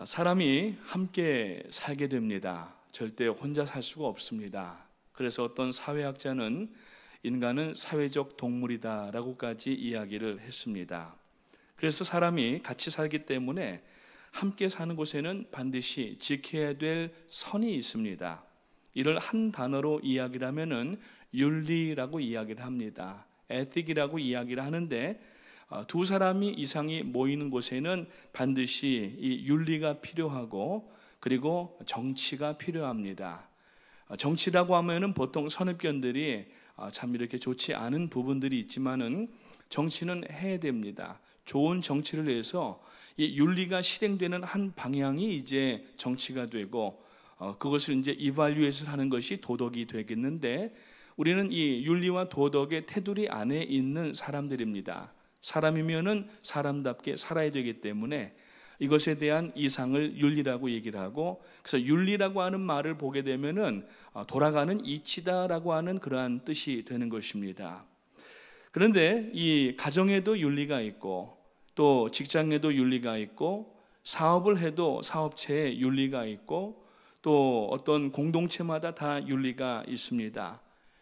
아, 사람이 함께 살게 됩니다. 절대 혼자 살 수가 없습니다. 그래서 어떤 사회학자는 인간은 사회적 동물이다라고까지 이야기를 했습니다. 그래서 사람이 같이 살기 때문에 함께 사는 곳에는 반드시 지켜야 될 선이 있습니다. 이를 한 단어로 이야기를 하면은 윤리라고 이야기를 합니다. 에틱이라고 이야기를 하는데 아, 두 사람이 이상이 모이는 곳에는 반드시 이 윤리가 필요하고 그리고 정치가 필요합니다. 아, 정치라고 하면은 보통 선입견들이 아, 참 이렇게 좋지 않은 부분들이 있지만은 정치는 해야 됩니다. 좋은 정치를 위해서 이 윤리가 실행되는 한 방향이 이제 정치가 되고 어, 그것을 이제 이발유에서 하는 것이 도덕이 되겠는데 우리는 이 윤리와 도덕의 테두리 안에 있는 사람들입니다. 사람이면은 사람답게 살아야 되기 때문에 이것에 대한 이상을 윤리라고 얘기를 하고 그래서 윤리라고 하는 말을 보게 되면은 아, 돌아가는 이치다라고 하는 그러한 뜻이 되는 것입니다. 그런데 이 가정에도 윤리가 있고 또 직장에도 윤리가 있고 사업을 해도 사업체에 윤리가 있고 또 어떤 공동체마다 다 윤리가 있습니다.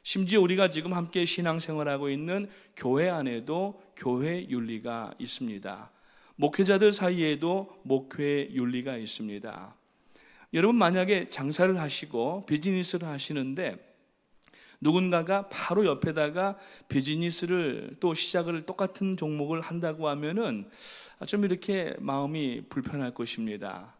심지어 우리가 지금 함께 신앙생활하고 있는 교회 안에도 교회 윤리가 있습니다. 목회자들 사이에도 목회 윤리가 있습니다. 여러분 만약에 장사를 하시고 비즈니스를 하시는데 누군가가 바로 옆에다가 비즈니스를 또 시작을 똑같은 종목을 한다고 하면은 좀 이렇게 마음이 불편할 것입니다.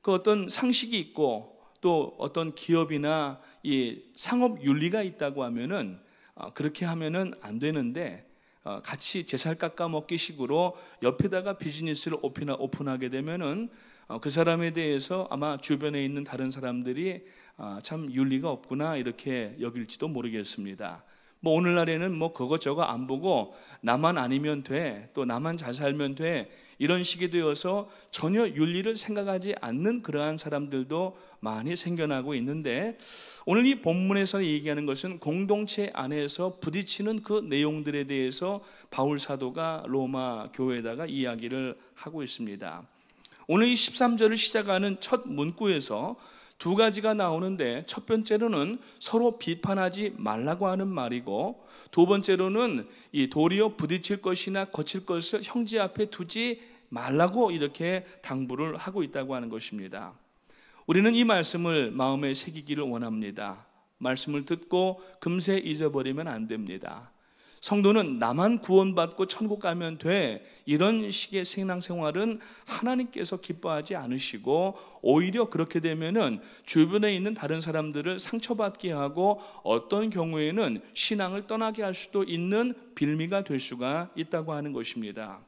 그 어떤 상식이 있고 또 어떤 기업이나 이 상업 윤리가 있다고 하면은 어, 그렇게 하면은 안 되는데 어, 같이 제살 깎아 먹기식으로 옆에다가 비즈니스를 오픈하, 오픈하게 되면은 어, 그 사람에 대해서 아마 주변에 있는 다른 사람들이 아, 참 윤리가 없구나 이렇게 여길지도 모르겠습니다. 뭐 오늘날에는 뭐 그것저것 안 보고 나만 아니면 돼, 또 나만 잘 살면 돼 이런 식이 되어서 전혀 윤리를 생각하지 않는 그러한 사람들도 많이 생겨나고 있는데 오늘 이 본문에서 얘기하는 것은 공동체 안에서 부딪히는 그 내용들에 대해서 바울 사도가 로마 교회에다가 이야기를 하고 있습니다. 오늘 이 13절을 시작하는 첫 문구에서 두 가지가 나오는데 첫 번째로는 서로 비판하지 말라고 하는 말이고 두 번째로는 이 도리어 부딪힐 것이나 거칠 것을 형제 앞에 두지 말라고 이렇게 당부를 하고 있다고 하는 것입니다. 우리는 이 말씀을 마음에 새기기를 원합니다. 말씀을 듣고 금세 잊어버리면 안 됩니다. 성도는 나만 구원받고 천국 가면 돼. 이런 식의 신앙생활은 하나님께서 기뻐하지 않으시고 오히려 그렇게 되면은 주변에 있는 다른 사람들을 상처받게 하고 어떤 경우에는 신앙을 떠나게 할 수도 있는 빌미가 될 수가 있다고 하는 것입니다.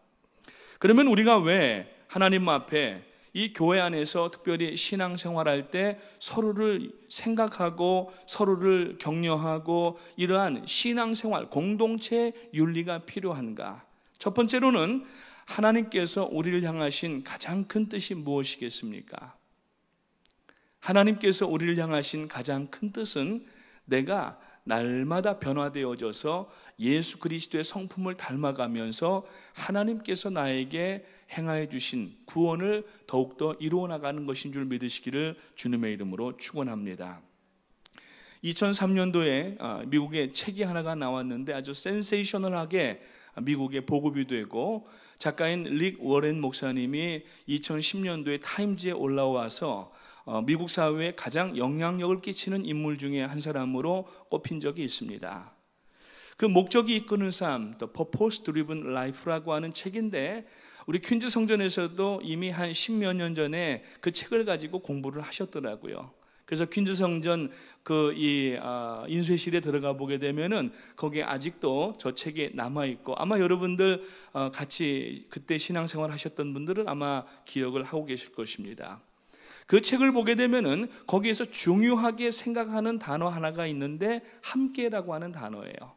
그러면 우리가 왜 하나님 앞에 이 교회 안에서 특별히 신앙생활할 때 서로를 생각하고 서로를 격려하고 이러한 신앙생활 공동체 윤리가 필요한가? 첫 번째로는 하나님께서 우리를 향하신 가장 큰 뜻이 무엇이겠습니까? 하나님께서 우리를 향하신 가장 큰 뜻은 내가 날마다 변화되어져서 예수 그리스도의 성품을 닮아가면서 하나님께서 나에게 행하여 주신 구원을 더욱더 이루어 나가는 것인 줄 믿으시기를 주님의 이름으로 축원합니다. 2003년도에 아, 미국에 책이 하나가 나왔는데 아주 센세이셔널하게 미국에 보급이 되고 작가인 릭 워렌 목사님이 2010년도에 타임즈에 올라와서 어, 미국 사회에 가장 영향력을 끼치는 인물 중에 한 사람으로 꼽힌 적이 있습니다. 그 목적이 이끄는 삶, 또 Purpose Driven Life라고 하는 책인데 우리 퀸즈 성전에서도 이미 한 10여 년 전에 그 책을 가지고 공부를 하셨더라고요. 그래서 퀸즈 성전 그이 아, 인쇄실에 들어가 보게 되면은 거기에 아직도 저 책이 남아 있고 아마 여러분들 어, 같이 그때 신앙생활 하셨던 분들은 아마 기억을 하고 계실 것입니다. 그 책을 보게 되면은 거기에서 중요하게 생각하는 단어 하나가 있는데 함께라고 하는 단어예요.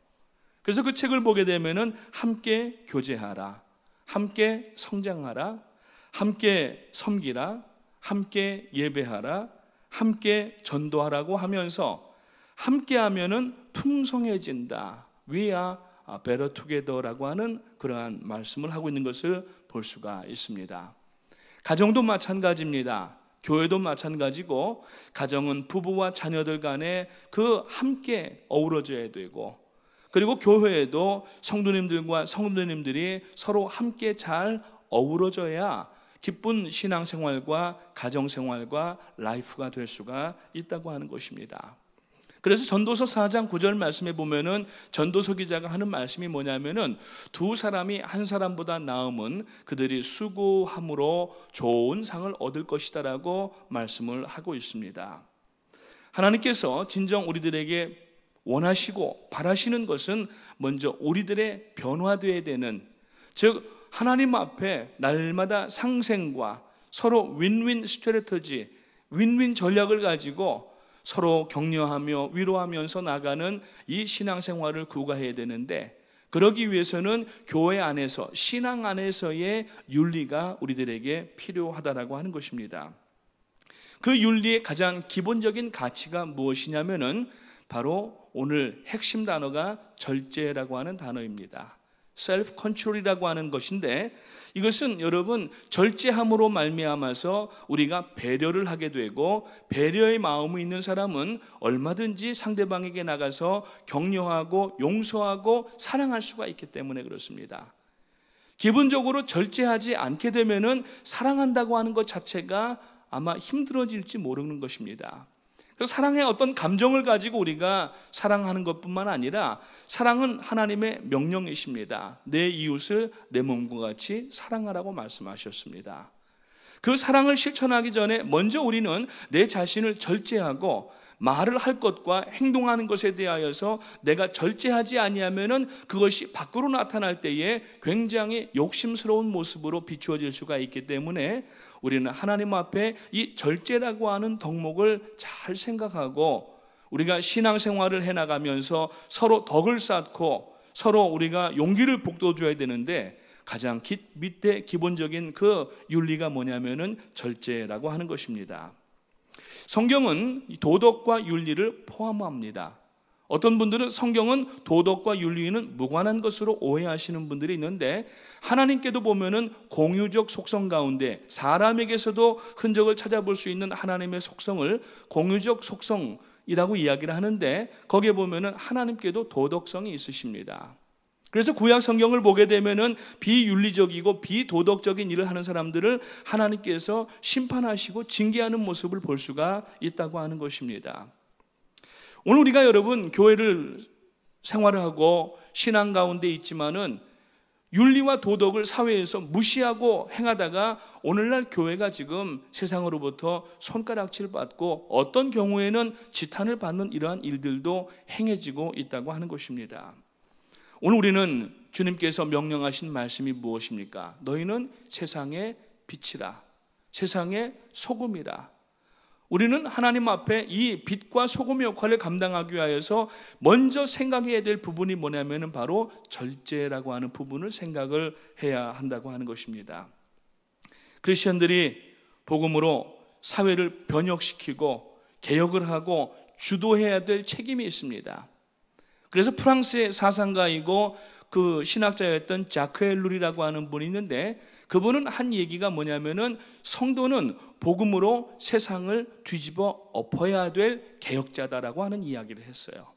그래서 그 책을 보게 되면은 함께 교제하라, 함께 성장하라, 함께 섬기라, 함께 예배하라, 함께 전도하라고 하면서 함께 하면은 풍성해진다. 위야 베러 투게더라고 하는 그러한 말씀을 하고 있는 것을 볼 수가 있습니다. 가정도 마찬가지입니다. 교회도 마찬가지고 가정은 부부와 자녀들 간에 그 함께 어우러져야 되고 그리고 교회에도 성도님들과 성도님들이 서로 함께 잘 어우러져야 기쁜 신앙생활과 가정생활과 라이프가 될 수가 있다고 하는 것입니다. 그래서 전도서 4장 9절 말씀에 보면은 전도서 기자가 하는 말씀이 뭐냐면은 두 사람이 한 사람보다 나음은 그들이 수고함으로 좋은 상을 얻을 것이다라고 말씀을 하고 있습니다. 하나님께서 진정 우리들에게 원하시고 바라시는 것은 먼저 우리들의 변화되어야 되는 즉 하나님 앞에 날마다 상생과 서로 윈윈 스트레터지 윈윈 전략을 가지고 서로 격려하며 위로하면서 나가는 이 신앙생활을 구가해야 되는데 그러기 위해서는 교회 안에서 신앙 안에서의 윤리가 우리들에게 필요하다라고 하는 것입니다. 그 윤리의 가장 기본적인 가치가 무엇이냐면은 바로 오늘 핵심 단어가 절제라고 하는 단어입니다. self control이라고 하는 것인데 이것은 여러분 절제함으로 말미암아서 우리가 배려를 하게 되고 배려의 마음이 있는 사람은 얼마든지 상대방에게 나가서 격려하고 용서하고 사랑할 수가 있기 때문에 그렇습니다. 기본적으로 절제하지 않게 되면은 사랑한다고 하는 것 자체가 아마 힘들어질지 모르는 것입니다. 그래서 사랑의 어떤 감정을 가지고 우리가 사랑하는 것뿐만 아니라 사랑은 하나님의 명령이십니다. 내 이웃을 내 몸과 같이 사랑하라고 말씀하셨습니다. 그 사랑을 실천하기 전에 먼저 우리는 내 자신을 절제하고 말을 할 것과 행동하는 것에 대하여서 내가 절제하지 아니하면은 그것이 밖으로 나타날 때에 굉장히 욕심스러운 모습으로 비추어질 수가 있기 때문에 우리는 하나님 앞에 이 절제라고 하는 덕목을 잘 생각하고 우리가 신앙생활을 해나가면서 서로 덕을 쌓고 서로 우리가 용기를 북돋줘야 워 되는데 가장 밑에 기본적인 그 윤리가 뭐냐면은 절제라고 하는 것입니다. 성경은 도덕과 윤리를 포함합니다. 어떤 분들은 성경은 도덕과 윤리는 무관한 것으로 오해하시는 분들이 있는데 하나님께도 보면은 공유적 속성 가운데 사람에게서도 흔적을 찾아볼 수 있는 하나님의 속성을 공유적 속성이라고 이야기를 하는데 거기에 보면은 하나님께도 도덕성이 있으십니다. 그래서 구약 성경을 보게 되면은 비윤리적이고 비도덕적인 일을 하는 사람들을 하나님께서 심판하시고 징계하는 모습을 볼 수가 있다고 하는 것입니다. 오늘 우리가 여러분 교회를 생활을 하고 신앙 가운데 있지만은 윤리와 도덕을 사회에서 무시하고 행하다가 오늘날 교회가 지금 세상으로부터 손가락질 받고 어떤 경우에는 지탄을 받는 이러한 일들도 행해지고 있다고 하는 것입니다. 오늘 우리는 주님께서 명령하신 말씀이 무엇입니까? 너희는 세상의 빛이라. 세상의 소금이라. 우리는 하나님 앞에 이 빛과 소금의 역할을 감당하기 위하서 먼저 생각해야 될 부분이 뭐냐면 바로 절제라고 하는 부분을 생각을 해야 한다고 하는 것입니다. 크리스천들이 복음으로 사회를 변혁시키고 개혁을 하고 주도해야 될 책임이 있습니다. 그래서 프랑스의 사상가이고 그 신학자였던 자크엘룰이라고 하는 분이 있는데 그분은 한 얘기가 뭐냐면은 성도는 복음으로 세상을 뒤집어 엎어야 될 개혁자다라고 하는 이야기를 했어요.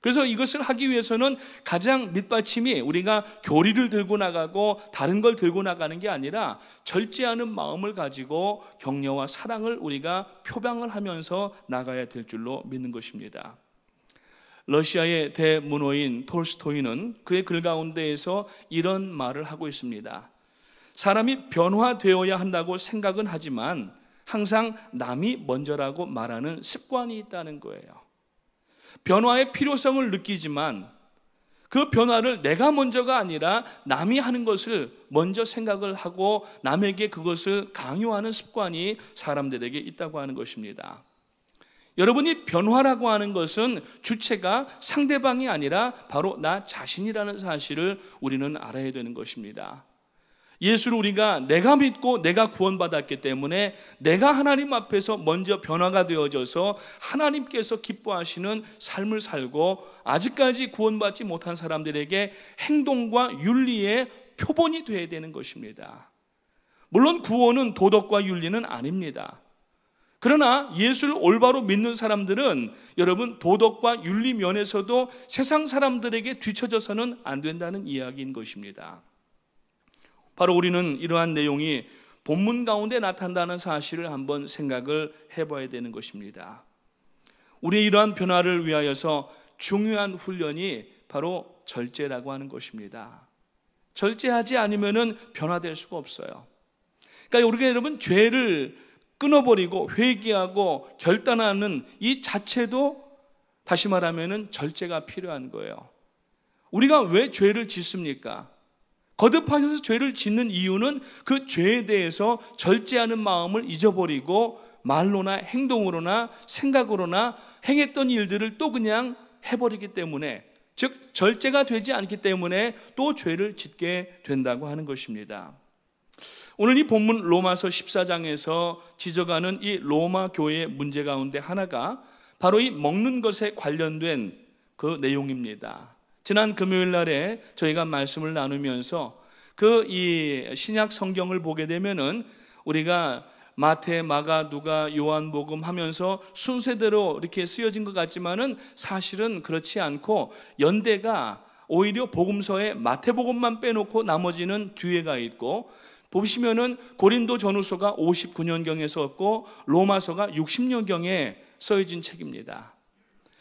그래서 이것을 하기 위해서는 가장 밑받침이 우리가 교리를 들고 나가고 다른 걸 들고 나가는 게 아니라 절제하는 마음을 가지고 격려와 사랑을 우리가 표방을 하면서 나가야 될 줄로 믿는 것입니다. 러시아의 대문호인 톨스토이는 그의 글 가운데에서 이런 말을 하고 있습니다. 사람이 변화되어야 한다고 생각은 하지만 항상 남이 먼저라고 말하는 습관이 있다는 거예요. 변화의 필요성을 느끼지만 그 변화를 내가 먼저가 아니라 남이 하는 것을 먼저 생각을 하고 남에게 그것을 강요하는 습관이 사람들에게 있다고 하는 것입니다. 여러분이 변화라고 하는 것은 주체가 상대방이 아니라 바로 나 자신이라는 사실을 우리는 알아야 되는 것입니다. 예수를 우리가 내가 믿고 내가 구원받았기 때문에 내가 하나님 앞에서 먼저 변화가 되어져서 하나님께서 기뻐하시는 삶을 살고 아직까지 구원받지 못한 사람들에게 행동과 윤리의 표본이 되어야 되는 것입니다. 물론 구원은 도덕과 윤리는 아닙니다. 그러나 예수를 올바로 믿는 사람들은 여러분 도덕과 윤리 면에서도 세상 사람들에게 뒤처져서는 안 된다는 이야기인 것입니다. 바로 우리는 이러한 내용이 본문 가운데 나타난다는 사실을 한번 생각을 해봐야 되는 것입니다. 우리 이러한 변화를 위하여서 중요한 훈련이 바로 절제라고 하는 것입니다. 절제하지 않으면 변화될 수가 없어요. 그러니까 우리가 여러분 죄를 끊어버리고 회개하고 결단하는 이 자체도 다시 말하면 절제가 필요한 거예요. 우리가 왜 죄를 짓습니까? 거듭하셔서 죄를 짓는 이유는 그 죄에 대해서 절제하는 마음을 잊어버리고 말로나 행동으로나 생각으로나 행했던 일들을 또 그냥 해버리기 때문에 즉 절제가 되지 않기 때문에 또 죄를 짓게 된다고 하는 것입니다. 오늘 이 본문 로마서 14장에서 지적하는 이 로마 교회의 문제 가운데 하나가 바로 이 먹는 것에 관련된 그 내용입니다. 지난 금요일 날에 저희가 말씀을 나누면서 그 이 신약 성경을 보게 되면은 우리가 마태, 마가, 누가, 요한복음 하면서 순서대로 이렇게 쓰여진 것 같지만은 사실은 그렇지 않고 연대가 오히려 복음서에 마태복음만 빼놓고 나머지는 뒤에가 있고 보시면은 고린도 전후서가 59년경에 썼고 로마서가 60년경에 써진 책입니다.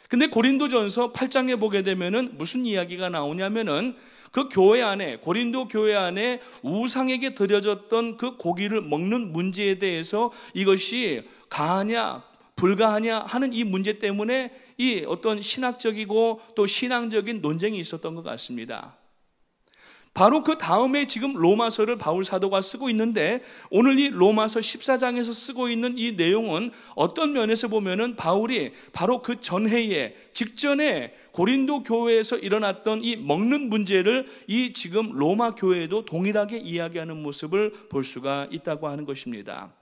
근데 고린도 전서 8장에 보게 되면은 무슨 이야기가 나오냐면은 그 교회 안에, 고린도 교회 안에 우상에게 드려졌던 그 고기를 먹는 문제에 대해서 이것이 가하냐, 불가하냐 하는 이 문제 때문에 이 어떤 신학적이고 또 신앙적인 논쟁이 있었던 것 같습니다. 바로 그 다음에 지금 로마서를 바울 사도가 쓰고 있는데 오늘 이 로마서 14장에서 쓰고 있는 이 내용은 어떤 면에서 보면은 바울이 바로 그 전해에 직전에 고린도 교회에서 일어났던 이 먹는 문제를 이 지금 로마 교회에도 동일하게 이야기하는 모습을 볼 수가 있다고 하는 것입니다.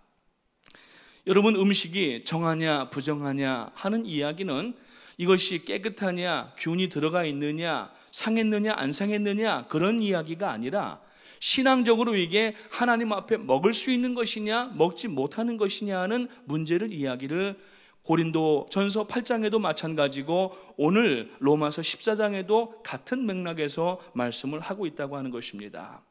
여러분 음식이 정하냐 부정하냐 하는 이야기는 이것이 깨끗하냐 균이 들어가 있느냐 상했느냐 안 상했느냐 그런 이야기가 아니라 신앙적으로 이게 하나님 앞에 먹을 수 있는 것이냐 먹지 못하는 것이냐는 문제를 이야기를 고린도 전서 8장에도 마찬가지고 오늘 로마서 14장에도 같은 맥락에서 말씀을 하고 있다고 하는 것입니다.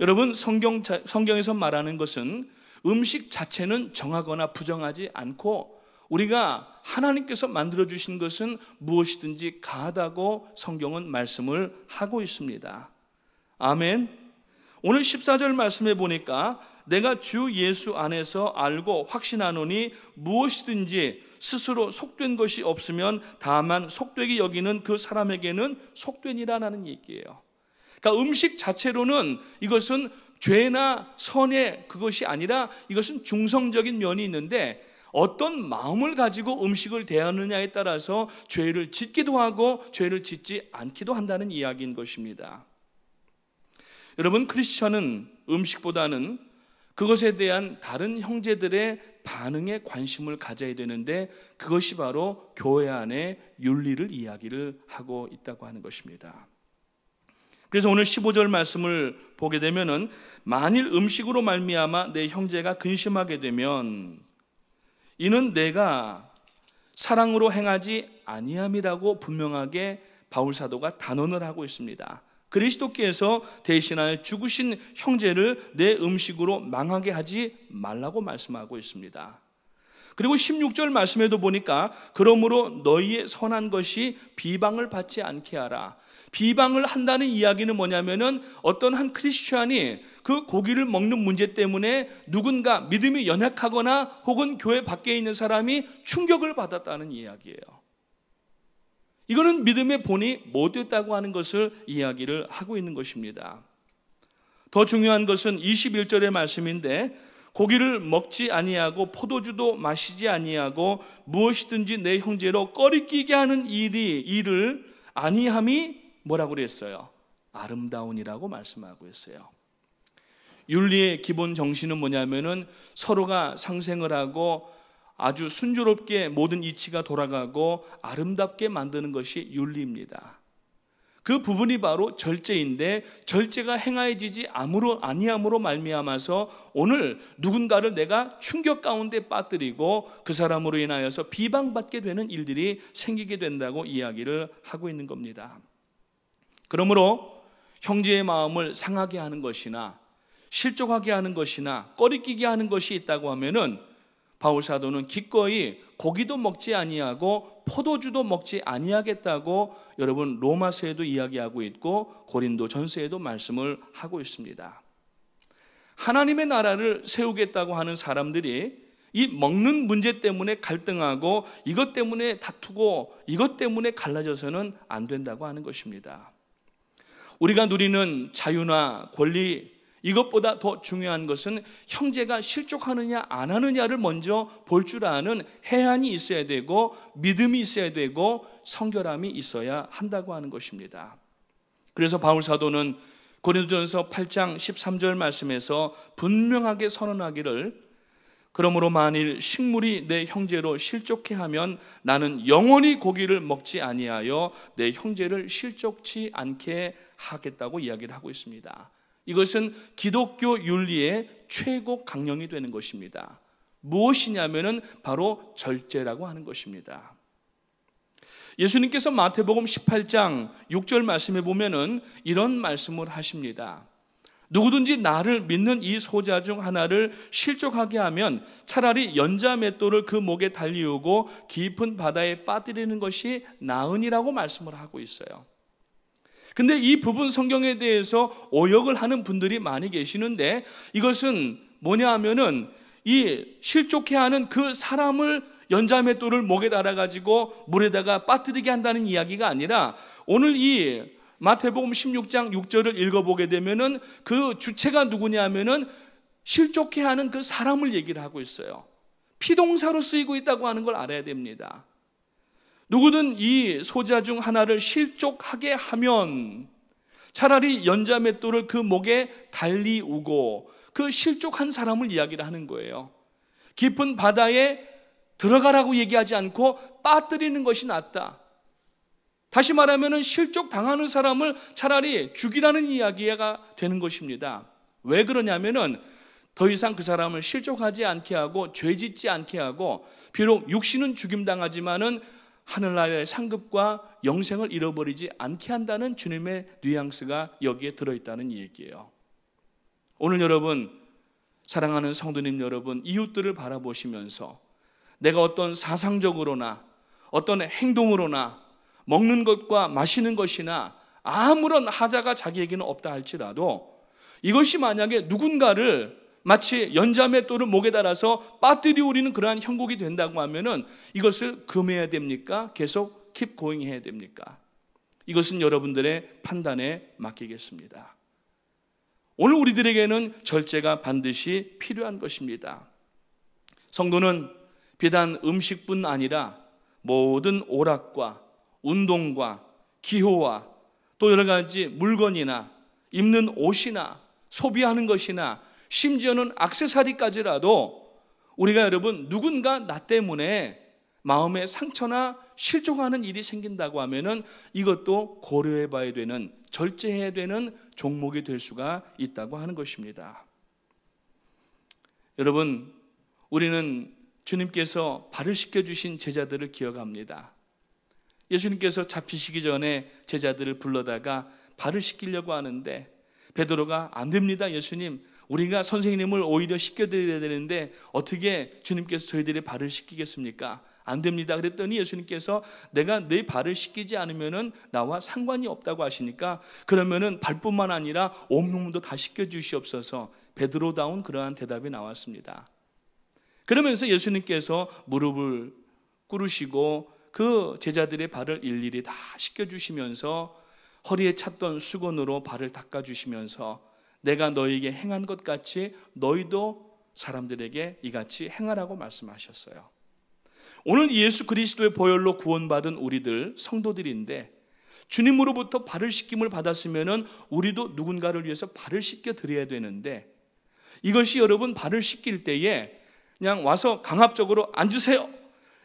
여러분 성경 성경에서 말하는 것은 음식 자체는 정하거나 부정하지 않고 우리가 하나님께서 만들어 주신 것은 무엇이든지 가하다고 성경은 말씀을 하고 있습니다. 아멘. 오늘 14절 말씀해 보니까 내가 주 예수 안에서 알고 확신하노니 무엇이든지 스스로 속된 것이 없으면 다만 속되게 여기는 그 사람에게는 속된이라는 얘기예요. 그러니까 음식 자체로는 이것은 죄나 선의 그것이 아니라 이것은 중성적인 면이 있는데 어떤 마음을 가지고 음식을 대하느냐에 따라서 죄를 짓기도 하고 죄를 짓지 않기도 한다는 이야기인 것입니다. 여러분, 크리스천은 음식보다는 그것에 대한 다른 형제들의 반응에 관심을 가져야 되는데 그것이 바로 교회 안에 윤리를 이야기를 하고 있다고 하는 것입니다. 그래서 오늘 15절 말씀을 보게 되면 만일 음식으로 말미암아 내 형제가 근심하게 되면 이는 내가 사랑으로 행하지 아니함이라고 분명하게 바울 사도가 단언을 하고 있습니다. 그리스도께서 대신하여 죽으신 형제를 내 음식으로 망하게 하지 말라고 말씀하고 있습니다. 그리고 16절 말씀에도 보니까 그러므로 너희의 선한 것이 비방을 받지 않게 하라. 비방을 한다는 이야기는 뭐냐면은 어떤 한 크리스천이 그 고기를 먹는 문제 때문에 누군가 믿음이 연약하거나 혹은 교회 밖에 있는 사람이 충격을 받았다는 이야기예요. 이거는 믿음의 본이 못됐다고 하는 것을 이야기를 하고 있는 것입니다. 더 중요한 것은 21절의 말씀인데 고기를 먹지 아니하고 포도주도 마시지 아니하고 무엇이든지 내 형제로 꺼리끼게 하는 일이 이를 아니함이 뭐라고 그랬어요? 아름다운이라고 말씀하고 있어요. 윤리의 기본 정신은 뭐냐면은 서로가 상생을 하고 아주 순조롭게 모든 이치가 돌아가고 아름답게 만드는 것이 윤리입니다. 그 부분이 바로 절제인데 절제가 행하여지지 아무로 아니함으로 말미암아서 오늘 누군가를 내가 충격 가운데 빠뜨리고 그 사람으로 인하여서 비방받게 되는 일들이 생기게 된다고 이야기를 하고 있는 겁니다. 그러므로 형제의 마음을 상하게 하는 것이나 실족하게 하는 것이나 꺼리끼게 하는 것이 있다고 하면은 바울 사도는 기꺼이 고기도 먹지 아니하고 포도주도 먹지 아니하겠다고 여러분 로마서에도 이야기하고 있고 고린도 전서에도 말씀을 하고 있습니다. 하나님의 나라를 세우겠다고 하는 사람들이 이 먹는 문제 때문에 갈등하고 이것 때문에 다투고 이것 때문에 갈라져서는 안 된다고 하는 것입니다. 우리가 누리는 자유나 권리, 이것보다 더 중요한 것은 형제가 실족하느냐 안 하느냐를 먼저 볼 줄 아는 해안이 있어야 되고 믿음이 있어야 되고 성결함이 있어야 한다고 하는 것입니다. 그래서 바울 사도는 고린도전서 8장 13절 말씀에서 분명하게 선언하기를 그러므로 만일 식물이 내 형제로 실족해 하면 나는 영원히 고기를 먹지 아니하여 내 형제를 실족치 않게 하겠다고 이야기를 하고 있습니다. 이것은 기독교 윤리의 최고 강령이 되는 것입니다. 무엇이냐면은 바로 절제라고 하는 것입니다. 예수님께서 마태복음 18장 6절 말씀에 보면은 이런 말씀을 하십니다. 누구든지 나를 믿는 이 소자 중 하나를 실족하게 하면 차라리 연자 맷돌을 그 목에 달리우고 깊은 바다에 빠뜨리는 것이 나은이라고 말씀을 하고 있어요. 근데 이 부분 성경에 대해서 오역을 하는 분들이 많이 계시는데 이것은 뭐냐 하면은 이 실족해 하는 그 사람을 연자맷돌을 목에 달아가지고 물에다가 빠뜨리게 한다는 이야기가 아니라 오늘 이 마태복음 16장 6절을 읽어보게 되면은 그 주체가 누구냐 하면은 실족해 하는 그 사람을 얘기를 하고 있어요. 피동사로 쓰이고 있다고 하는 걸 알아야 됩니다. 누구든 이 소자 중 하나를 실족하게 하면 차라리 연자맷돌을 그 목에 달리 우고 그 실족한 사람을 이야기를 하는 거예요. 깊은 바다에 들어가라고 얘기하지 않고 빠뜨리는 것이 낫다. 다시 말하면 실족 당하는 사람을 차라리 죽이라는 이야기가 되는 것입니다. 왜 그러냐면은 더 이상 그 사람을 실족하지 않게 하고 죄 짓지 않게 하고 비록 육신은 죽임 당하지만은 하늘나라의 상급과 영생을 잃어버리지 않게 한다는 주님의 뉘앙스가 여기에 들어있다는 얘기예요. 오늘 여러분, 사랑하는 성도님 여러분, 이웃들을 바라보시면서 내가 어떤 사상적으로나 어떤 행동으로나 먹는 것과 마시는 것이나 아무런 하자가 자기에게는 없다 할지라도 이것이 만약에 누군가를 마치 연자매 또을 목에 달아서 빠뜨리 우리는 그러한 형국이 된다고 하면은 이것을 금해야 됩니까? 계속 킵 고잉 해야 됩니까? 이것은 여러분들의 판단에 맡기겠습니다. 오늘 우리들에게는 절제가 반드시 필요한 것입니다. 성도는 비단 음식뿐 아니라 모든 오락과 운동과 기호와 또 여러 가지 물건이나 입는 옷이나 소비하는 것이나 심지어는 악세사리까지라도 우리가 여러분 누군가 나 때문에 마음의 상처나 실족하는 일이 생긴다고 하면은 이것도 고려해 봐야 되는 절제해야 되는 종목이 될 수가 있다고 하는 것입니다. 여러분, 우리는 주님께서 발을 씻겨 주신 제자들을 기억합니다. 예수님께서 잡히시기 전에 제자들을 불러다가 발을 씻기려고 하는데 베드로가 안 됩니다. 예수님 우리가 선생님을 오히려 씻겨드려야 되는데 어떻게 주님께서 저희들의 발을 씻기겠습니까안 됩니다. 그랬더니 예수님께서 내가 내 발을 씻기지 않으면은 나와 상관이 없다고 하시니까 그러면은 발뿐만 아니라 온몸도 다 씻겨 주시옵소서. 베드로다운 그러한 대답이 나왔습니다. 그러면서 예수님께서 무릎을 꿇으시고 그 제자들의 발을 일일이 다 씻겨 주시면서 허리에 찼던 수건으로 발을 닦아 주시면서 내가 너희에게 행한 것 같이 너희도 사람들에게 이같이 행하라고 말씀하셨어요. 오늘 예수 그리스도의 보혈로 구원받은 우리들 성도들인데 주님으로부터 발을 씻김을 받았으면은 우리도 누군가를 위해서 발을 씻겨 드려야 되는데 이것이 여러분 발을 씻길 때에 그냥 와서 강압적으로 앉으세요.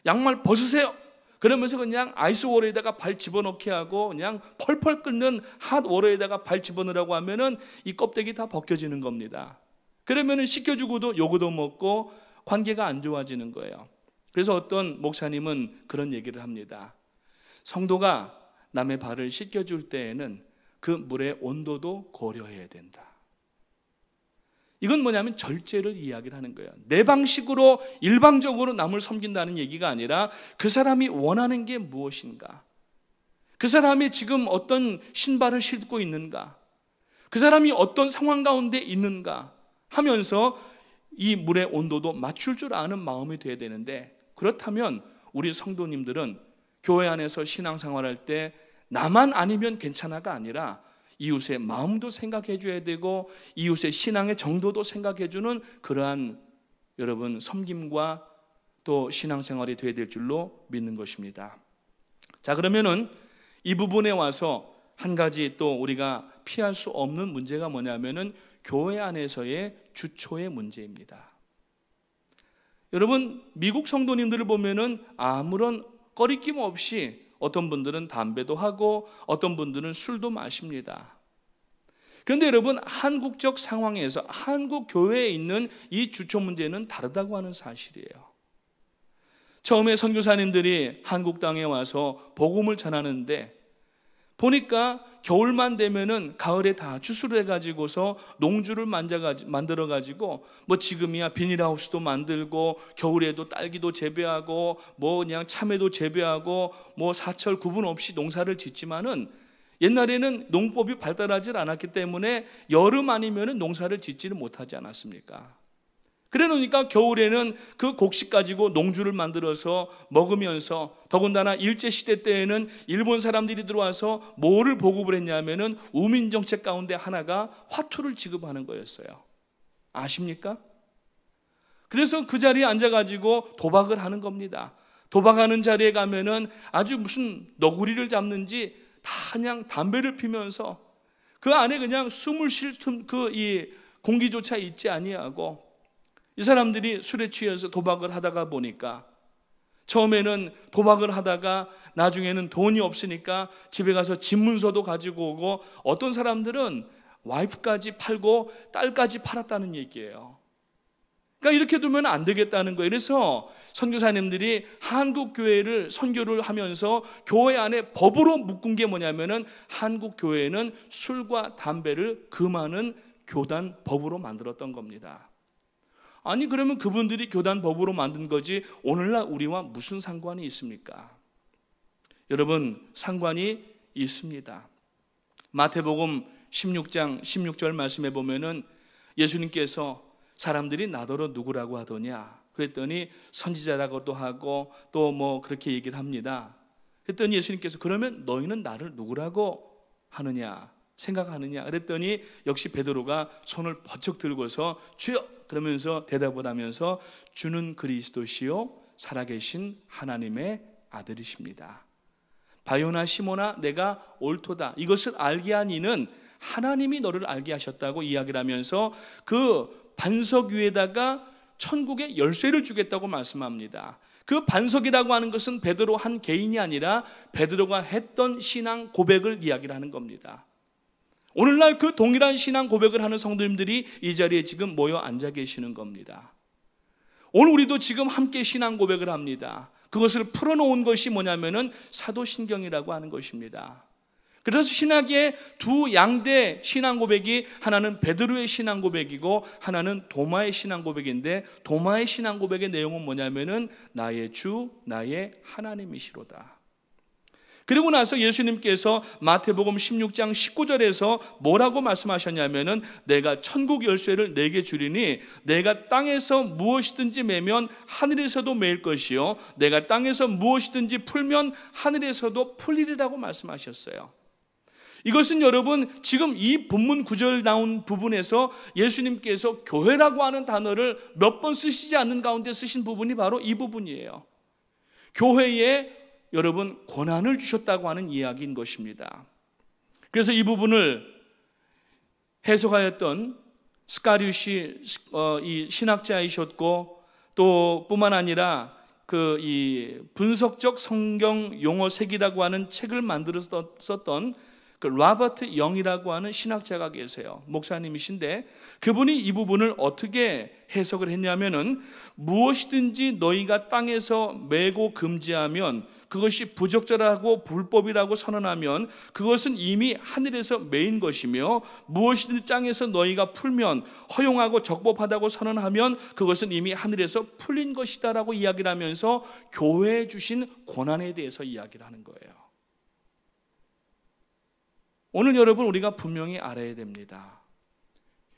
양말 벗으세요. 그러면서 그냥 아이스워터에다가 발 집어넣게 하고 그냥 펄펄 끓는 핫워터에다가 발 집어넣으라고 하면은 이 껍데기 다 벗겨지는 겁니다. 그러면은 시켜주고도 요구도 먹고 관계가 안 좋아지는 거예요. 그래서 어떤 목사님은 그런 얘기를 합니다. 성도가 남의 발을 씻겨줄 때에는 그 물의 온도도 고려해야 된다. 이건 뭐냐면 절제를 이야기를 하는 거예요. 내 방식으로 일방적으로 남을 섬긴다는 얘기가 아니라 그 사람이 원하는 게 무엇인가? 그 사람이 지금 어떤 신발을 신고 있는가? 그 사람이 어떤 상황 가운데 있는가? 하면서 이 물의 온도도 맞출 줄 아는 마음이 돼야 되는데 그렇다면 우리 성도님들은 교회 안에서 신앙생활할 때 나만 아니면 괜찮아가 아니라 이웃의 마음도 생각해 줘야 되고 이웃의 신앙의 정도도 생각해 주는 그러한 여러분 섬김과 또 신앙생활이 되어야될 줄로 믿는 것입니다. 자, 그러면은 이 부분에 와서 한 가지 또 우리가 피할 수 없는 문제가 뭐냐면은 교회 안에서의 주초의 문제입니다. 여러분 미국 성도님들을 보면은 아무런 꺼리낌 없이 어떤 분들은 담배도 하고 어떤 분들은 술도 마십니다. 그런데 여러분 한국적 상황에서 한국 교회에 있는 이 주초 문제는 다르다고 하는 사실이에요. 처음에 선교사님들이 한국 땅에 와서 복음을 전하는데 보니까 겨울만 되면은 가을에 다 추수를 해가지고서 농주를 만져가지, 만들어가지고 뭐 지금이야 비닐하우스도 만들고 겨울에도 딸기도 재배하고 뭐 그냥 참외도 재배하고 뭐 사철 구분 없이 농사를 짓지만은 옛날에는 농법이 발달하지 않았기 때문에 여름 아니면은 농사를 짓지는 못하지 않았습니까? 그래 놓으니까 겨울에는 그 곡식 가지고 농주를 만들어서 먹으면서 더군다나 일제 시대 때에는 일본 사람들이 들어와서 뭐를 보급을 했냐면은 우민 정책 가운데 하나가 화투를 지급하는 거였어요. 아십니까? 그래서 그 자리에 앉아 가지고 도박을 하는 겁니다. 도박하는 자리에 가면은 아주 무슨 너구리를 잡는지 다 그냥 담배를 피면서 그 안에 그냥 숨을 쉴 틈 그 이 공기조차 있지 아니하고 이 사람들이 술에 취해서 도박을 하다가 보니까 처음에는 도박을 하다가 나중에는 돈이 없으니까 집에 가서 집문서도 가지고 오고 어떤 사람들은 와이프까지 팔고 딸까지 팔았다는 얘기예요. 그러니까 이렇게 두면 안 되겠다는 거예요. 그래서 선교사님들이 한국 교회를 선교를 하면서 교회 안에 법으로 묶은 게 뭐냐면은 한국 교회는 술과 담배를 금하는 교단 법으로 만들었던 겁니다. 아니 그러면 그분들이 교단 법으로 만든 거지 오늘날 우리와 무슨 상관이 있습니까? 여러분 상관이 있습니다. 마태복음 16장 16절 말씀에 보면은 예수님께서 사람들이 나더러 누구라고 하더냐 그랬더니 선지자라고도 하고 또 뭐 그렇게 얘기를 합니다. 그랬더니 예수님께서 그러면 너희는 나를 누구라고 하느냐 생각하느냐 그랬더니 역시 베드로가 손을 번쩍 들고서 주여 그러면서 대답을 하면서 주는 그리스도시요 살아계신 하나님의 아들이십니다. 바요나 시모나 내가 옳도다. 이것을 알게 한 이는 하나님이 너를 알게 하셨다고 이야기를 하면서 그 반석 위에다가 천국의 열쇠를 주겠다고 말씀합니다. 그 반석이라고 하는 것은 베드로 한 개인이 아니라 베드로가 했던 신앙 고백을 이야기를 하는 겁니다. 오늘날 그 동일한 신앙 고백을 하는 성도님들이 이 자리에 지금 모여 앉아 계시는 겁니다. 오늘 우리도 지금 함께 신앙 고백을 합니다. 그것을 풀어놓은 것이 뭐냐면은 사도신경이라고 하는 것입니다. 그래서 신학의 두 양대 신앙 고백이 하나는 베드로의 신앙 고백이고 하나는 도마의 신앙 고백인데 도마의 신앙 고백의 내용은 뭐냐면은 나의 주 나의 하나님이시로다. 그리고 나서 예수님께서 마태복음 16장 19절에서 뭐라고 말씀하셨냐면은 내가 천국 열쇠를 내게 주리니 내가 땅에서 무엇이든지 매면 하늘에서도 매일 것이요 내가 땅에서 무엇이든지 풀면 하늘에서도 풀리리라고 말씀하셨어요. 이것은 여러분 지금 이 본문 구절 나온 부분에서 예수님께서 교회라고 하는 단어를 몇 번 쓰시지 않는 가운데 쓰신 부분이 바로 이 부분이에요. 교회의 여러분 권한을 주셨다고 하는 이야기인 것입니다. 그래서 이 부분을 해석하였던 스카리우시 어, 이 신학자이셨고 또 뿐만 아니라 그 이 분석적 성경 용어 색이라고 하는 책을 만들어서 썼던 그 라버트 영이라고 하는 신학자가 계세요. 목사님이신데 그분이 이 부분을 어떻게 해석을 했냐면은 무엇이든지 너희가 땅에서 매고 금지하면 그것이 부적절하고 불법이라고 선언하면 그것은 이미 하늘에서 메인 것이며 무엇이든 짱에서 너희가 풀면 허용하고 적법하다고 선언하면 그것은 이미 하늘에서 풀린 것이다라고 이야기를 하면서 교회에 주신 권한에 대해서 이야기를 하는 거예요. 오늘 여러분 우리가 분명히 알아야 됩니다.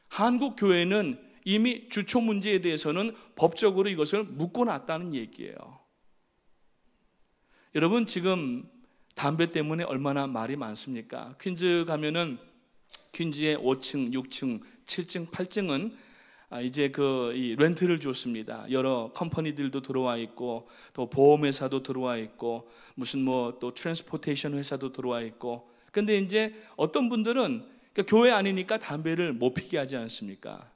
한국 교회는 이미 주초 문제에 대해서는 법적으로 이것을 묶고 놨다는 얘기예요. 여러분 지금 담배 때문에 얼마나 말이 많습니까? 퀸즈 가면은 퀸즈의 5층, 6층, 7층, 8층은 아, 이제 그 렌트를 줬습니다. 여러 컴퍼니들도 들어와 있고 또 보험 회사도 들어와 있고 무슨 뭐 또 트랜스포테이션 회사도 들어와 있고 근데 이제 어떤 분들은 그러니까 교회 아니니까 담배를 못 피게 하지 않습니까?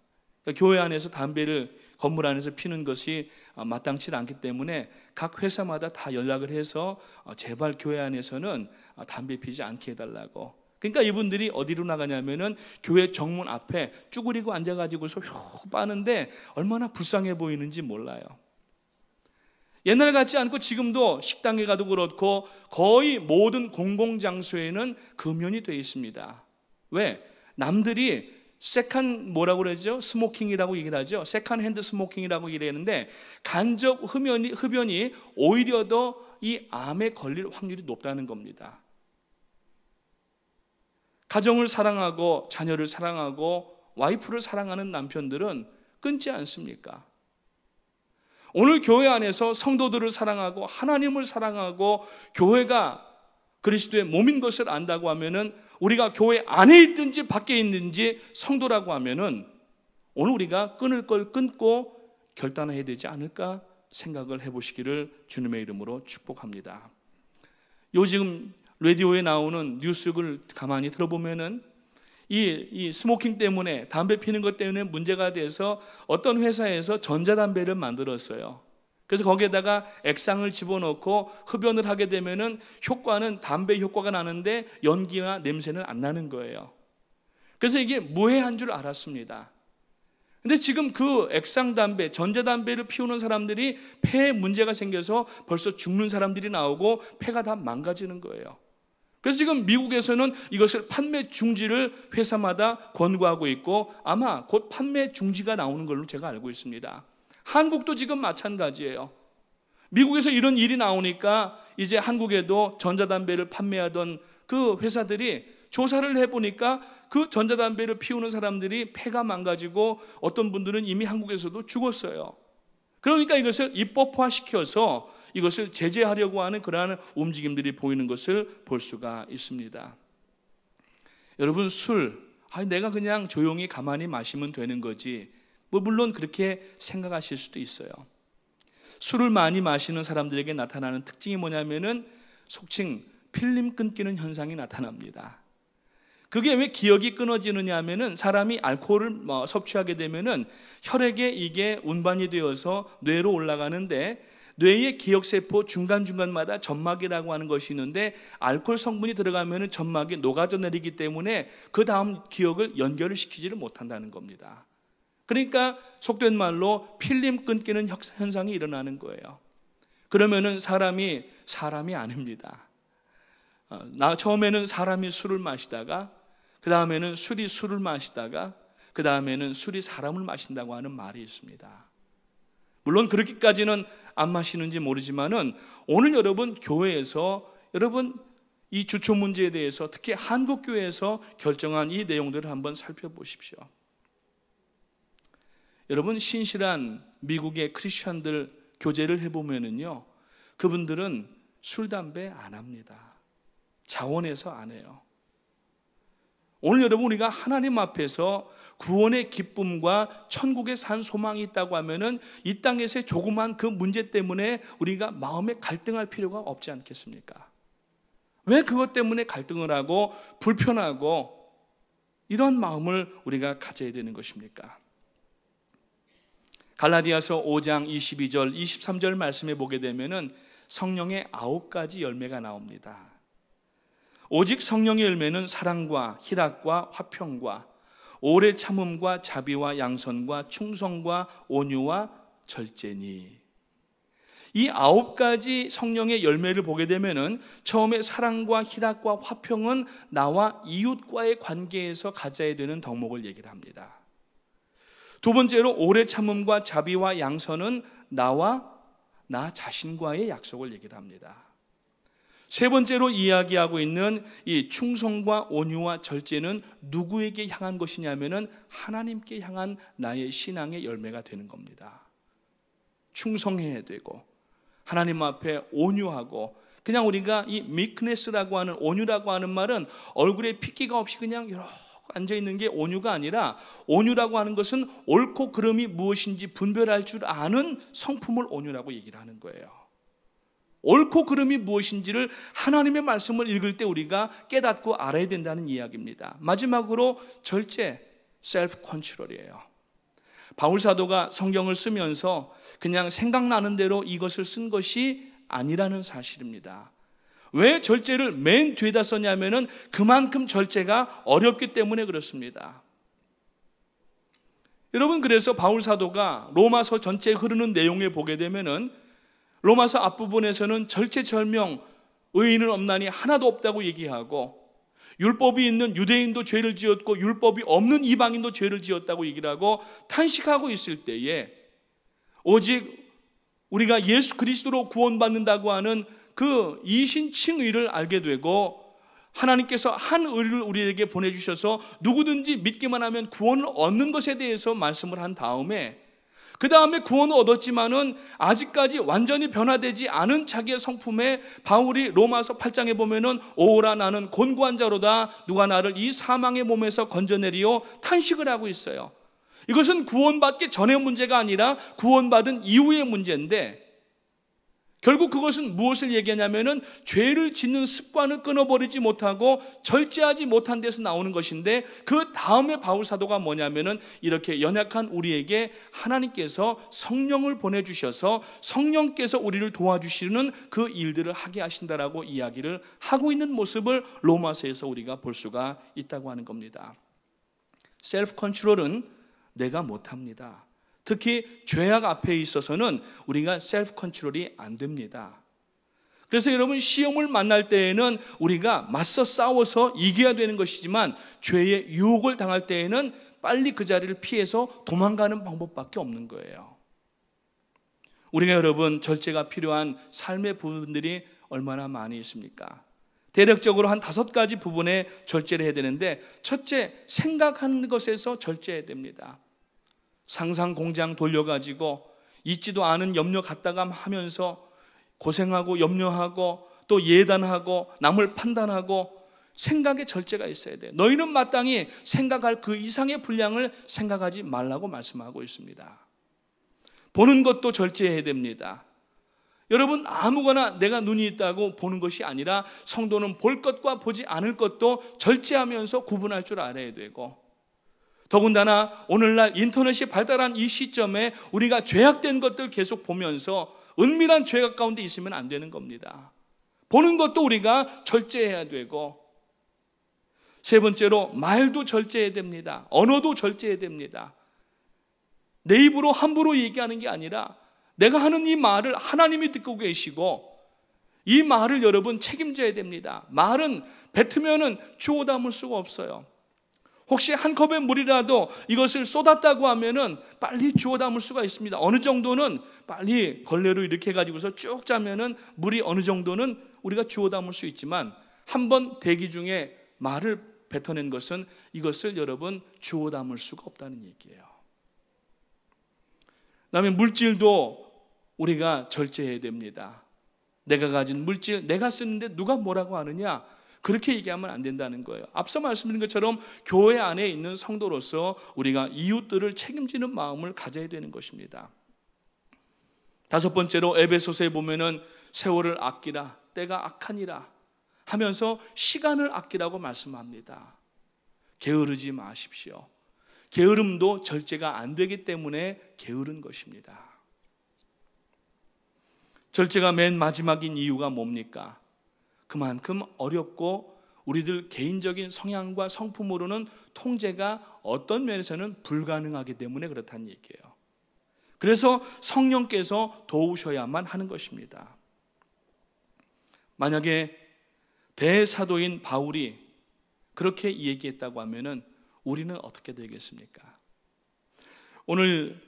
그러니까 교회 안에서 담배를 건물 안에서 피는 것이 어, 마땅치 않기 때문에 각 회사마다 다 연락을 해서 어, 제발 교회 안에서는 어, 담배 피지 않게 해달라고. 그러니까 이분들이 어디로 나가냐면은 교회 정문 앞에 쭈그리고 앉아가지고서 휙 빠는데 얼마나 불쌍해 보이는지 몰라요. 옛날 같지 않고 지금도 식당에 가도 그렇고 거의 모든 공공장소에는 금연이 되어 있습니다. 왜? 남들이 세컨 뭐라고 그러죠? 스모킹이라고 얘기를 하죠. 세컨 핸드 스모킹이라고 얘기하는데 를 간접 흡연이, 흡연이 오히려 더 이 암에 걸릴 확률이 높다는 겁니다. 가정을 사랑하고 자녀를 사랑하고 와이프를 사랑하는 남편들은 끊지 않습니까? 오늘 교회 안에서 성도들을 사랑하고 하나님을 사랑하고 교회가 그리스도의 몸인 것을 안다고 하면은 우리가 교회 안에 있든지 밖에 있든지 성도라고 하면은 오늘 우리가 끊을 걸 끊고 결단해야 되지 않을까 생각을 해보시기를 주님의 이름으로 축복합니다. 요즘 라디오에 나오는 뉴스를 가만히 들어보면은 이, 이 스모킹 때문에 담배 피는 것 때문에 문제가 돼서 어떤 회사에서 전자담배를 만들었어요. 그래서 거기에다가 액상을 집어넣고 흡연을 하게 되면은 효과는 담배 효과가 나는데 연기나 냄새는 안 나는 거예요. 그래서 이게 무해한 줄 알았습니다. 근데 지금 그 액상 담배, 전자 담배를 피우는 사람들이 폐에 문제가 생겨서 벌써 죽는 사람들이 나오고 폐가 다 망가지는 거예요. 그래서 지금 미국에서는 이것을 판매 중지를 회사마다 권고하고 있고 아마 곧 판매 중지가 나오는 걸로 제가 알고 있습니다. 한국도 지금 마찬가지예요. 미국에서 이런 일이 나오니까 이제 한국에도 전자담배를 판매하던 그 회사들이 조사를 해보니까 그 전자담배를 피우는 사람들이 폐가 망가지고 어떤 분들은 이미 한국에서도 죽었어요. 그러니까 이것을 입법화시켜서 이것을 제재하려고 하는 그러한 움직임들이 보이는 것을 볼 수가 있습니다. 여러분 술, 아 내가 그냥 조용히 가만히 마시면 되는 거지. 뭐 물론 그렇게 생각하실 수도 있어요. 술을 많이 마시는 사람들에게 나타나는 특징이 뭐냐면은 속칭 필름 끊기는 현상이 나타납니다. 그게 왜 기억이 끊어지느냐 하면은 사람이 알코올을 뭐 섭취하게 되면은 혈액에 이게 운반이 되어서 뇌로 올라가는데 뇌의 기억세포 중간중간마다 점막이라고 하는 것이 있는데 알코올 성분이 들어가면 은 점막이 녹아져 내리기 때문에 그 다음 기억을 연결을 시키지를 못한다는 겁니다. 그러니까 속된 말로 필름 끊기는 현상이 일어나는 거예요. 그러면은 사람이 사람이 아닙니다. 어, 나 처음에는 사람이 술을 마시다가 그 다음에는 술이 술을 마시다가 그 다음에는 술이 사람을 마신다고 하는 말이 있습니다. 물론 그렇게까지는 안 마시는지 모르지만은 오늘 여러분 교회에서 여러분 이 주초 문제에 대해서 특히 한국 교회에서 결정한 이 내용들을 한번 살펴보십시오. 여러분 신실한 미국의 크리스천들 교제를 해보면은요 그분들은 술 담배 안 합니다. 자원해서 안 해요. 오늘 여러분 우리가 하나님 앞에서 구원의 기쁨과 천국의 산 소망이 있다고 하면은 이 땅에서의 조그만 그 문제 때문에 우리가 마음에 갈등할 필요가 없지 않겠습니까? 왜 그것 때문에 갈등을 하고 불편하고 이런 마음을 우리가 가져야 되는 것입니까? 갈라디아서 5장 22절, 23절 말씀해 보게 되면은 성령의 아홉 가지 열매가 나옵니다. 오직 성령의 열매는 사랑과 희락과 화평과 오래 참음과 자비와 양선과 충성과 온유와 절제니. 이 아홉 가지 성령의 열매를 보게 되면은 처음에 사랑과 희락과 화평은 나와 이웃과의 관계에서 가져야 되는 덕목을 얘기를 합니다. 두 번째로 오래 참음과 자비와 양선은 나와 나 자신과의 약속을 얘기를 합니다. 세 번째로 이야기하고 있는 이 충성과 온유와 절제는 누구에게 향한 것이냐면은 하나님께 향한 나의 신앙의 열매가 되는 겁니다. 충성해야 되고 하나님 앞에 온유하고 그냥 우리가 이 미크네스라고 하는 온유라고 하는 말은 얼굴에 핏기가 없이 그냥 여러 앉아 있는 게 온유가 아니라 온유라고 하는 것은 옳고 그름이 무엇인지 분별할 줄 아는 성품을 온유라고 얘기를 하는 거예요. 옳고 그름이 무엇인지를 하나님의 말씀을 읽을 때 우리가 깨닫고 알아야 된다는 이야기입니다. 마지막으로 절제, 셀프 컨트롤이에요. 바울 사도가 성경을 쓰면서 그냥 생각나는 대로 이것을 쓴 것이 아니라는 사실입니다. 왜 절제를 맨 뒤에다 썼냐면은 그만큼 절제가 어렵기 때문에 그렇습니다. 여러분 그래서 바울 사도가 로마서 전체 흐르는 내용에 보게 되면은 로마서 앞부분에서는 절체절명 의인은 없나니 하나도 없다고 얘기하고 율법이 있는 유대인도 죄를 지었고 율법이 없는 이방인도 죄를 지었다고 얘기를 하고 탄식하고 있을 때에 오직 우리가 예수 그리스도로 구원받는다고 하는 그 이신칭 의를 알게 되고 하나님께서 한 의를 우리에게 보내주셔서 누구든지 믿기만 하면 구원을 얻는 것에 대해서 말씀을 한 다음에 그 다음에 구원을 얻었지만은 아직까지 완전히 변화되지 않은 자기의 성품에 바울이 로마서 8장에 보면은 오라 나는 곤고한 자로다 누가 나를 이 사망의 몸에서 건져내리오 탄식을 하고 있어요. 이것은 구원받기 전의 문제가 아니라 구원받은 이후의 문제인데 결국 그것은 무엇을 얘기하냐면은 죄를 짓는 습관을 끊어버리지 못하고 절제하지 못한 데서 나오는 것인데 그 다음에 바울 사도가 뭐냐면은 이렇게 연약한 우리에게 하나님께서 성령을 보내주셔서 성령께서 우리를 도와주시는 그 일들을 하게 하신다라고 이야기를 하고 있는 모습을 로마서에서 우리가 볼 수가 있다고 하는 겁니다. 셀프 컨트롤은 내가 못합니다. 특히 죄악 앞에 있어서는 우리가 셀프 컨트롤이 안 됩니다. 그래서 여러분 시험을 만날 때에는 우리가 맞서 싸워서 이겨야 되는 것이지만 죄의 유혹을 당할 때에는 빨리 그 자리를 피해서 도망가는 방법밖에 없는 거예요. 우리가 여러분 절제가 필요한 삶의 부분들이 얼마나 많이 있습니까? 대략적으로 한 다섯 가지 부분에 절제를 해야 되는데 첫째 생각하는 것에서 절제해야 됩니다. 상상 공장 돌려가지고 있지도 않은 염려 갖다가 하면서 고생하고 염려하고 또 예단하고 남을 판단하고 생각의 절제가 있어야 돼. 너희는 마땅히 생각할 그 이상의 분량을 생각하지 말라고 말씀하고 있습니다. 보는 것도 절제해야 됩니다. 여러분 아무거나 내가 눈이 있다고 보는 것이 아니라 성도는 볼 것과 보지 않을 것도 절제하면서 구분할 줄 알아야 되고 더군다나 오늘날 인터넷이 발달한 이 시점에 우리가 죄악된 것들 계속 보면서 은밀한 죄악 가운데 있으면 안 되는 겁니다. 보는 것도 우리가 절제해야 되고 세 번째로 말도 절제해야 됩니다. 언어도 절제해야 됩니다. 내 입으로 함부로 얘기하는 게 아니라 내가 하는 이 말을 하나님이 듣고 계시고 이 말을 여러분 책임져야 됩니다. 말은 뱉으면은 주워 담을 수가 없어요. 혹시 한 컵의 물이라도 이것을 쏟았다고 하면은 빨리 주워 담을 수가 있습니다. 어느 정도는 빨리 걸레로 이렇게 가지고서 쭉 짜면은 물이 어느 정도는 우리가 주워 담을 수 있지만 한 번 대기 중에 말을 뱉어낸 것은 이것을 여러분 주워 담을 수가 없다는 얘기예요. 그다음에 물질도 우리가 절제해야 됩니다. 내가 가진 물질 내가 쓰는데 누가 뭐라고 하느냐? 그렇게 얘기하면 안 된다는 거예요. 앞서 말씀드린 것처럼 교회 안에 있는 성도로서 우리가 이웃들을 책임지는 마음을 가져야 되는 것입니다. 다섯 번째로 에베소서에 보면은 세월을 아끼라 때가 악하니라 하면서 시간을 아끼라고 말씀합니다. 게으르지 마십시오. 게으름도 절제가 안 되기 때문에 게으른 것입니다. 절제가 맨 마지막인 이유가 뭡니까? 그만큼 어렵고 우리들 개인적인 성향과 성품으로는 통제가 어떤 면에서는 불가능하기 때문에 그렇다는 얘기예요. 그래서 성령께서 도우셔야만 하는 것입니다. 만약에 대사도인 바울이 그렇게 얘기했다고 하면은 우리는 어떻게 되겠습니까? 오늘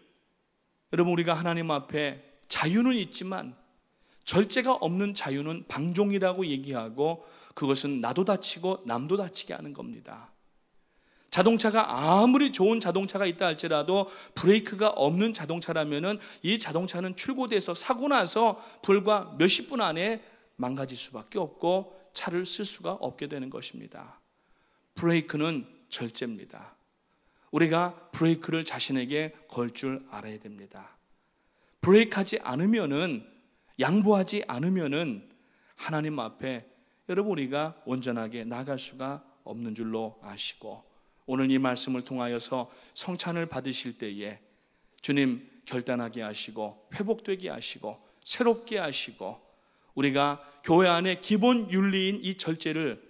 여러분 우리가 하나님 앞에 자유는 있지만 절제가 없는 자유는 방종이라고 얘기하고 그것은 나도 다치고 남도 다치게 하는 겁니다. 자동차가 아무리 좋은 자동차가 있다 할지라도 브레이크가 없는 자동차라면은 이 자동차는 출고돼서 사고 나서 불과 몇십 분 안에 망가질 수밖에 없고 차를 쓸 수가 없게 되는 것입니다. 브레이크는 절제입니다. 우리가 브레이크를 자신에게 걸 줄 알아야 됩니다. 브레이크하지 않으면은 양보하지 않으면은 하나님 앞에 여러분 우리가 온전하게 나갈 수가 없는 줄로 아시고 오늘 이 말씀을 통하여서 성찬을 받으실 때에 주님 결단하게 하시고 회복되게 하시고 새롭게 하시고 우리가 교회 안에 기본 윤리인 이 절제를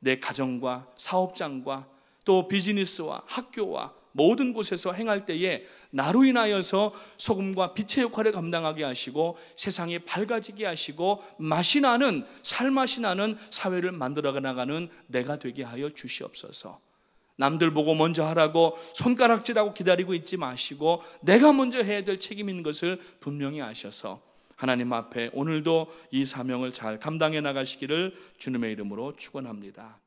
내 가정과 사업장과 또 비즈니스와 학교와 모든 곳에서 행할 때에 나로 인하여서 소금과 빛의 역할을 감당하게 하시고 세상이 밝아지게 하시고 맛이 나는 살맛이 나는 사회를 만들어 나가는 내가 되게 하여 주시옵소서. 남들 보고 먼저 하라고 손가락질하고 기다리고 있지 마시고 내가 먼저 해야 될 책임인 것을 분명히 아셔서 하나님 앞에 오늘도 이 사명을 잘 감당해 나가시기를 주님의 이름으로 축원합니다.